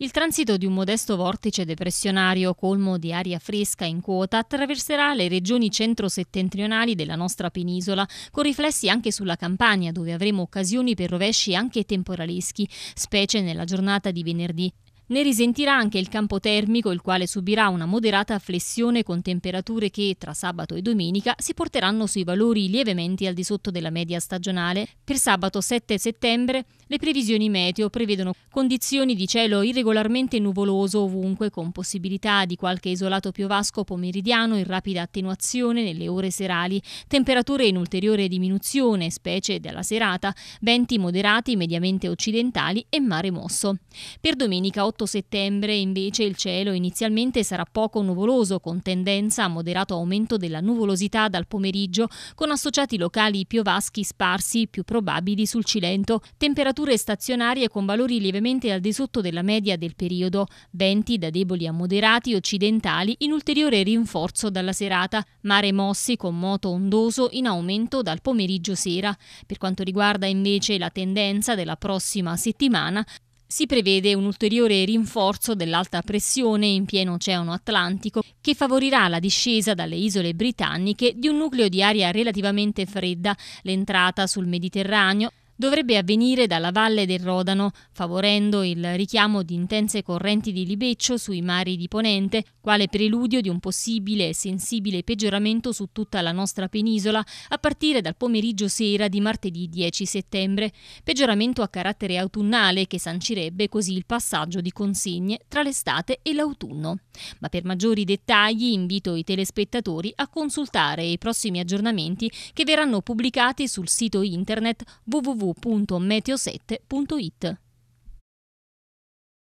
Il transito di un modesto vortice depressionario colmo di aria fresca in quota attraverserà le regioni centro-settentrionali della nostra penisola, con riflessi anche sulla Campania, dove avremo occasioni per rovesci anche temporaleschi, specie nella giornata di venerdì. Ne risentirà anche il campo termico, il quale subirà una moderata flessione con temperature che tra sabato e domenica si porteranno sui valori lievemente al di sotto della media stagionale. Per sabato 7 settembre le previsioni meteo prevedono condizioni di cielo irregolarmente nuvoloso ovunque con possibilità di qualche isolato piovasco pomeridiano in rapida attenuazione nelle ore serali, temperature in ulteriore diminuzione, specie dalla serata, venti moderati mediamente occidentali e mare mosso. Per domenica 8 settembre invece il cielo inizialmente sarà poco nuvoloso con tendenza a moderato aumento della nuvolosità dal pomeriggio con associati locali piovaschi sparsi più probabili sul Cilento, temperature stazionarie con valori lievemente al di sotto della media del periodo, venti da deboli a moderati occidentali in ulteriore rinforzo dalla serata, mare mossi con moto ondoso in aumento dal pomeriggio sera. Per quanto riguarda invece la tendenza della prossima settimana, si prevede un ulteriore rinforzo dell'alta pressione in pieno Oceano Atlantico che favorirà la discesa dalle isole britanniche di un nucleo di aria relativamente fredda, l'entrata sul Mediterraneo, dovrebbe avvenire dalla valle del Rodano, favorendo il richiamo di intense correnti di libeccio sui mari di Ponente, quale preludio di un possibile e sensibile peggioramento su tutta la nostra penisola a partire dal pomeriggio sera di martedì 10 settembre, peggioramento a carattere autunnale che sancirebbe così il passaggio di consegne tra l'estate e l'autunno. Ma per maggiori dettagli invito i telespettatori a consultare i prossimi aggiornamenti che verranno pubblicati sul sito internet www www.meteo7.it.